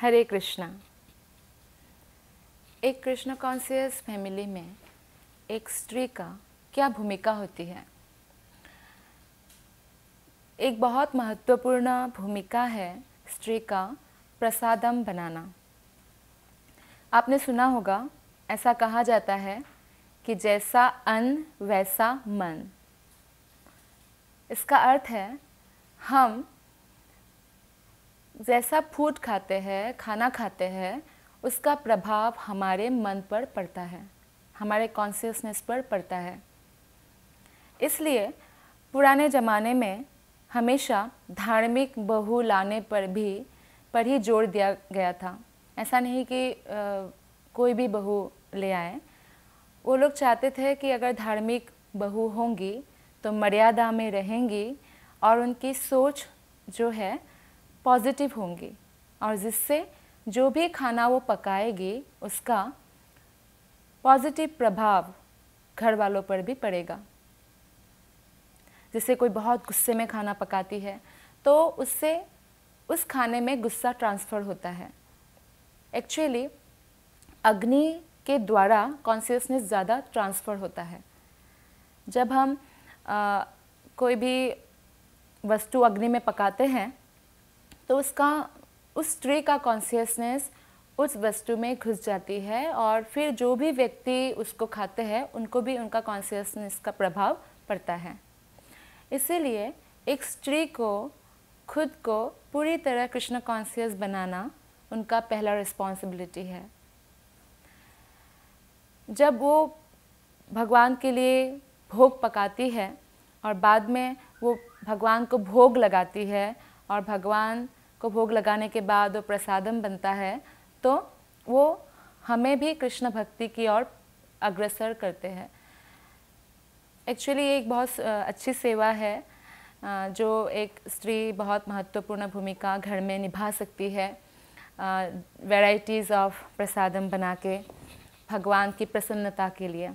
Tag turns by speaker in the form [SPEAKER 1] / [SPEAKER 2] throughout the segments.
[SPEAKER 1] हरे कृष्णा एक Krishna conscious family में एक स्त्री का क्या भूमिका होती है एक बहुत महत्वपूर्ण भूमिका है स्त्री का प्रसादम बनाना आपने सुना होगा ऐसा कहा जाता है कि जैसा अन्न वैसा मन इसका अर्थ है हम जैसा फूड खाते हैं खाना खाते हैं उसका प्रभाव हमारे मन पर पड़ता है हमारे कॉन्सियसनेस पर पड़ता है इसलिए पुराने ज़माने में हमेशा धार्मिक बहू लाने पर भी पर ही जोर दिया गया था ऐसा नहीं कि आ, कोई भी बहू ले आए वो लोग चाहते थे कि अगर धार्मिक बहू होंगी तो मर्यादा में रहेंगी और उनकी सोच जो है पॉजिटिव होंगे और जिससे जो भी खाना वो पकाएगी उसका पॉजिटिव प्रभाव घर वालों पर भी पड़ेगा जैसे कोई बहुत गुस्से में खाना पकाती है तो उससे उस खाने में गुस्सा ट्रांसफ़र होता है एक्चुअली अग्नि के द्वारा कॉन्सियसनेस ज़्यादा ट्रांसफ़र होता है जब हम आ, कोई भी वस्तु अग्नि में पकाते हैं तो उसका उस ट्रे का कॉन्सियसनेस उस वस्तु में घुस जाती है और फिर जो भी व्यक्ति उसको खाते हैं उनको भी उनका कॉन्सियसनेस का प्रभाव पड़ता है इसीलिए एक स्त्री को खुद को पूरी तरह कृष्ण कॉन्सियस बनाना उनका पहला रिस्पॉन्सिबिलिटी है जब वो भगवान के लिए भोग पकाती है और बाद में वो भगवान को भोग लगाती है और भगवान को भोग लगाने के बाद वो प्रसादम बनता है तो वो हमें भी कृष्ण भक्ति की ओर अग्रसर करते हैं एक्चुअली ये एक बहुत अच्छी सेवा है जो एक स्त्री बहुत महत्वपूर्ण भूमिका घर में निभा सकती है वैराइटीज़ ऑफ प्रसादम बना के भगवान की प्रसन्नता के लिए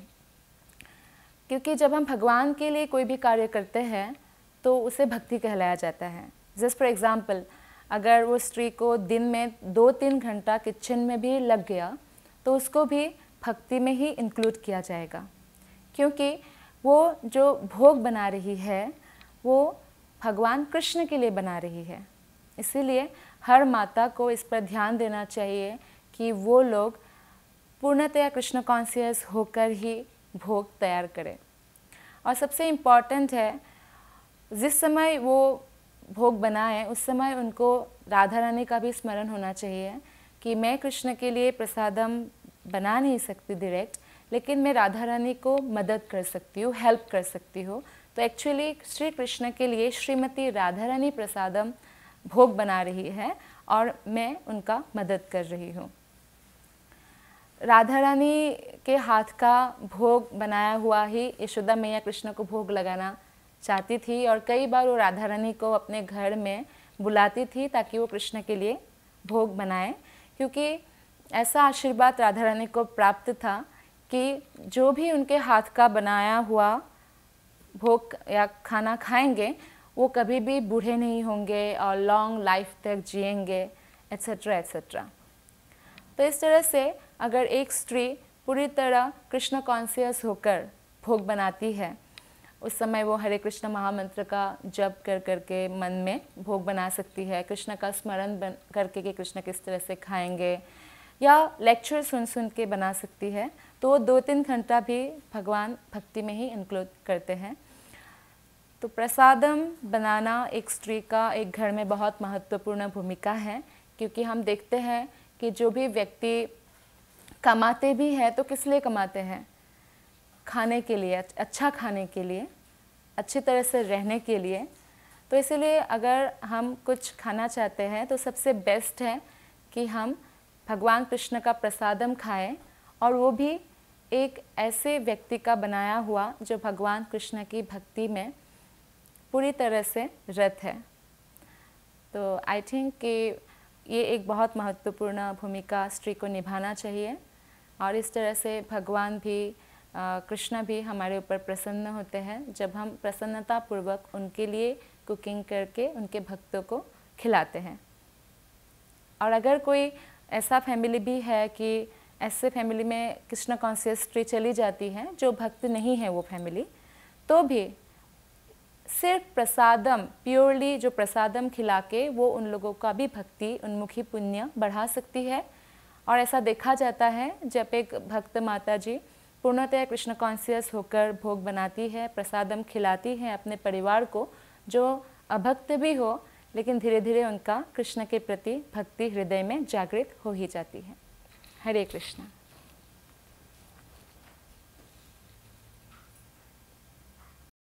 [SPEAKER 1] क्योंकि जब हम भगवान के लिए कोई भी कार्य करते हैं तो उसे भक्ति कहलाया जाता है जस्ट फॉर एग्ज़ाम्पल अगर वो स्त्री को दिन में दो तीन घंटा किचन में भी लग गया तो उसको भी भक्ति में ही इंक्लूड किया जाएगा क्योंकि वो जो भोग बना रही है वो भगवान कृष्ण के लिए बना रही है इसीलिए हर माता को इस पर ध्यान देना चाहिए कि वो लोग पूर्णतया कृष्ण कॉन्सियस होकर ही भोग तैयार करें और सबसे इम्पॉर्टेंट है जिस समय वो भोग बनाएं उस समय उनको राधा रानी का भी स्मरण होना चाहिए कि मैं कृष्ण के लिए प्रसादम बना नहीं सकती डायरेक्ट लेकिन मैं राधा रानी को मदद कर सकती हूँ हेल्प कर सकती हूँ तो एक्चुअली श्री कृष्ण के लिए श्रीमती राधा रानी प्रसादम भोग बना रही है और मैं उनका मदद कर रही हूँ राधा रानी के हाथ का भोग बनाया हुआ ही यशोदा मैया कृष्ण को भोग लगाना चाहती थी और कई बार वो राधा रानी को अपने घर में बुलाती थी ताकि वो कृष्ण के लिए भोग बनाए क्योंकि ऐसा आशीर्वाद राधा रानी को प्राप्त था कि जो भी उनके हाथ का बनाया हुआ भोग या खाना खाएंगे वो कभी भी बूढ़े नहीं होंगे और लॉन्ग लाइफ तक जिएंगे एट्सेट्रा एट्सेट्रा तो इस तरह से अगर एक स्त्री पूरी तरह कृष्ण कॉन्सियस होकर भोग बनाती है उस समय वो हरे कृष्ण महामंत्र का जप कर करके मन में भोग बना सकती है कृष्ण का स्मरण बन करके कि कृष्ण किस तरह से खाएंगे या लेक्चर सुन सुन के बना सकती है तो वो दो तीन घंटा भी भगवान भक्ति में ही इंक्लूड करते हैं तो प्रसादम बनाना एक स्त्री का एक घर में बहुत महत्वपूर्ण भूमिका है क्योंकि हम देखते हैं कि जो भी व्यक्ति कमाते भी हैं तो किस लिए कमाते हैं खाने के लिए अच्छा खाने के लिए अच्छी तरह से रहने के लिए तो इसलिए अगर हम कुछ खाना चाहते हैं तो सबसे बेस्ट है कि हम भगवान कृष्ण का प्रसादम खाएं और वो भी एक ऐसे व्यक्ति का बनाया हुआ जो भगवान कृष्ण की भक्ति में पूरी तरह से रत है तो आई थिंक कि ये एक बहुत महत्वपूर्ण भूमिका स्त्री को निभाना चाहिए और इस तरह से भगवान भी कृष्ण भी हमारे ऊपर प्रसन्न होते हैं जब हम प्रसन्नता पूर्वक उनके लिए कुकिंग करके उनके भक्तों को खिलाते हैं और अगर कोई ऐसा फैमिली भी है कि ऐसे फैमिली में कृष्ण कॉन्सियस ट्री चली जाती है जो भक्त नहीं है वो फैमिली तो भी सिर्फ प्रसादम प्योरली जो प्रसादम खिला के वो उन लोगों का भी भक्ति उन्मुखी पुण्य बढ़ा सकती है और ऐसा देखा जाता है जब एक भक्त माता जी पूर्णतया कृष्ण कॉन्सियस होकर भोग बनाती है प्रसादम खिलाती है अपने परिवार को जो अभक्त भी हो लेकिन धीरे धीरे उनका कृष्ण के प्रति भक्ति हृदय में जागृत हो ही जाती है हरे कृष्णा